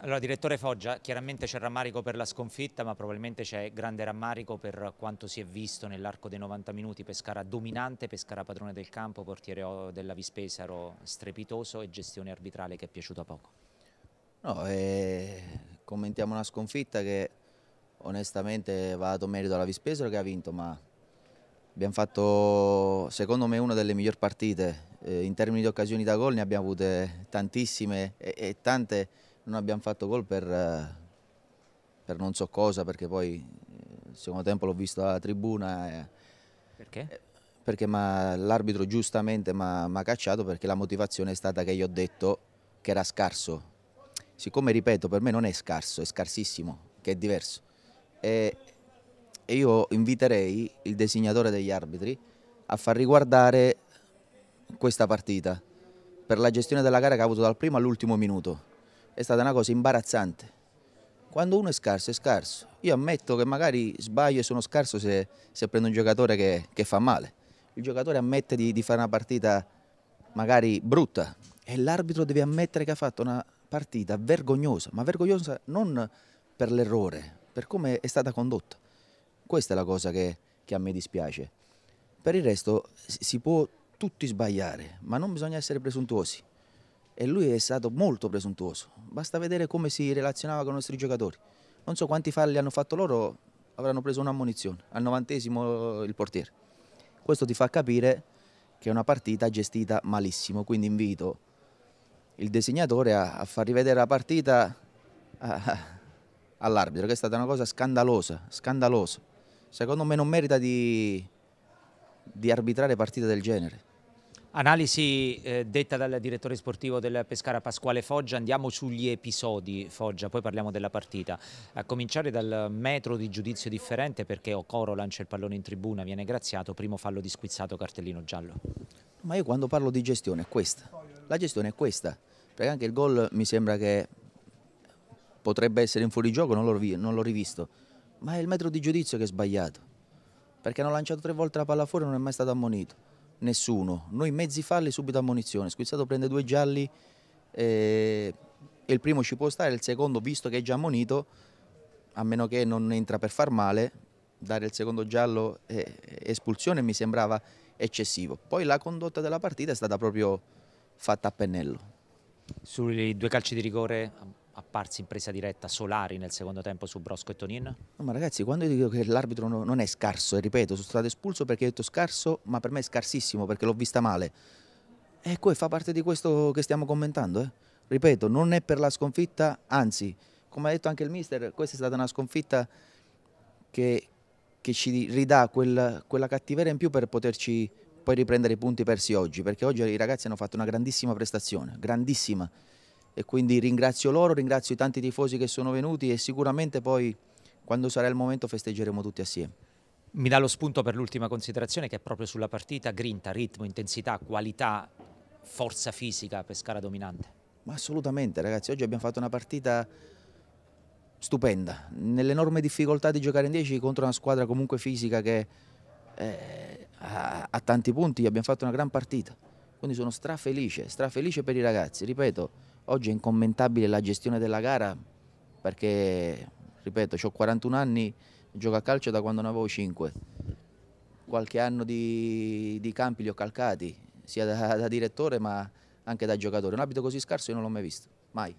Allora, direttore Foggia, chiaramente c'è rammarico per la sconfitta, ma probabilmente c'è grande rammarico per quanto si è visto nell'arco dei 90 minuti. Pescara dominante, Pescara padrone del campo, portiere della Vispesaro strepitoso e gestione arbitrale che è piaciuta poco. No, eh, commentiamo una sconfitta che onestamente va dato merito alla Vispesaro che ha vinto, ma abbiamo fatto secondo me una delle migliori partite. Eh, in termini di occasioni da gol ne abbiamo avute tantissime e, e tante non abbiamo fatto gol per, eh, per, non so cosa, perché poi eh, il secondo tempo l'ho visto alla tribuna. Eh, perché? Perché l'arbitro giustamente mi ha cacciato perché la motivazione è stata che io ho detto che era scarso. Siccome, ripeto, per me non è scarso, è scarsissimo, che è diverso. E, e io inviterei il designatore degli arbitri a far riguardare questa partita per la gestione della gara che ha avuto dal primo all'ultimo minuto è stata una cosa imbarazzante. Quando uno è scarso, è scarso. Io ammetto che magari sbaglio e sono scarso se, se prendo un giocatore che, che, fa male. Il giocatore ammette di, di fare una partita magari brutta e l'arbitro deve ammettere che ha fatto una partita vergognosa, ma vergognosa non per l'errore, per come è stata condotta. Questa è la cosa che, che a me dispiace. Per il resto si può tutti sbagliare, ma non bisogna essere presuntuosi e lui è stato molto presuntuoso. Basta vedere come si relazionava con i nostri giocatori. Non so quanti falli hanno fatto loro, avranno preso un'ammunizione al novantesimo eh, il portiere. Questo ti fa capire che è una partita gestita malissimo, quindi invito il disegnatore a, a far rivedere la partita all'arbitro, che è stata una cosa scandalosa, scandalosa. Secondo me non merita di, di arbitrare partite del genere. Analisi eh, detta dal direttore sportivo del Pescara Pasquale Foggia, andiamo sugli episodi Foggia, poi parliamo della partita. A cominciare dal metro di giudizio differente perché Ocoro lancia il pallone in tribuna, viene graziato, primo fallo di squizzato, cartellino giallo. Ma io quando parlo di gestione è questa, la gestione è questa, perché anche il gol mi sembra che potrebbe essere in fuorigioco, non l'ho, non l'ho rivisto, ma è il metro di giudizio che è sbagliato, perché hanno lanciato tre volte la palla fuori e non è mai stato ammonito nessuno. Noi mezzi falli subito ammunizione. Squizzato prende due gialli eh, e il primo ci può stare, il secondo visto che è già ammonito, a meno che non entra per far male, dare il secondo giallo e eh, espulsione mi sembrava eccessivo. Poi la condotta della partita è stata proprio fatta a pennello. Sui due calci di rigore apparsi in presa diretta Solari nel secondo tempo su Brosco e Tonin? No, ma ragazzi, quando io dico che l'arbitro no, non è scarso, e ripeto, sono stato espulso perché ho detto scarso, ma per me è scarsissimo perché l'ho vista male. E poi fa parte di questo che stiamo commentando. Eh? Ripeto, non è per la sconfitta, anzi, come ha detto anche il mister, questa è stata una sconfitta che, che ci ridà quel, quella cattiveria in più per poterci poi riprendere i punti persi oggi, perché oggi i ragazzi hanno fatto una grandissima prestazione, grandissima e quindi ringrazio loro, ringrazio i tanti tifosi che sono venuti e sicuramente poi quando sarà il momento festeggeremo tutti assieme. Mi dà lo spunto per l'ultima considerazione che è proprio sulla partita, grinta, ritmo, intensità, qualità, forza fisica, per scala dominante. Ma assolutamente ragazzi, oggi abbiamo fatto una partita stupenda, nell'enorme difficoltà di giocare in 10 contro una squadra comunque fisica che eh, a, a tanti punti abbiamo fatto una gran partita, quindi sono strafelice, strafelice per i ragazzi, ripeto, Oggi è incommentabile la gestione della gara perché, ripeto, ho 41 anni, gioco a calcio da quando ne avevo 5. Qualche anno di, di campi li ho calcati, sia da, da direttore ma anche da giocatore. Un abito così scarso io non l'ho mai visto, mai.